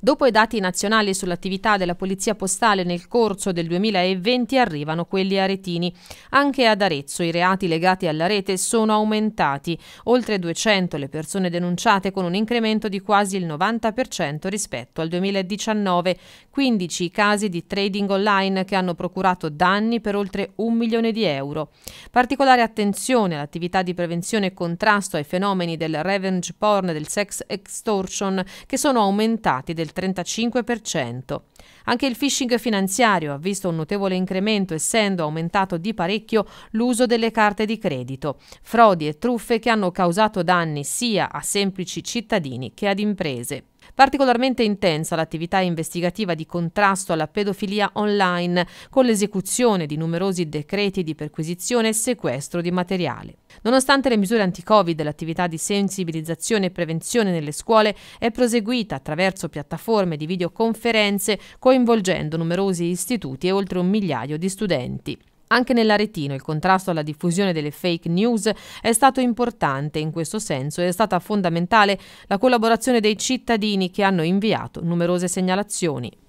Dopo i dati nazionali sull'attività della Polizia Postale nel corso del 2020 arrivano quelli aretini. Anche ad Arezzo i reati legati alla rete sono aumentati, oltre 200 le persone denunciate con un incremento di quasi il 90% rispetto al 2019, 15 i casi di trading online che hanno procurato danni per oltre un milione di euro. Particolare attenzione all'attività di prevenzione e contrasto ai fenomeni del revenge porn e del sex extortion che sono aumentati del del 35%. Anche il phishing finanziario ha visto un notevole incremento essendo aumentato di parecchio l'uso delle carte di credito, frodi e truffe che hanno causato danni sia a semplici cittadini che ad imprese. Particolarmente intensa l'attività investigativa di contrasto alla pedofilia online, con l'esecuzione di numerosi decreti di perquisizione e sequestro di materiale. Nonostante le misure anti-Covid, l'attività di sensibilizzazione e prevenzione nelle scuole è proseguita attraverso piattaforme di videoconferenze coinvolgendo numerosi istituti e oltre un migliaio di studenti. Anche nell'Aretino il contrasto alla diffusione delle fake news è stato importante in questo senso e è stata fondamentale la collaborazione dei cittadini che hanno inviato numerose segnalazioni.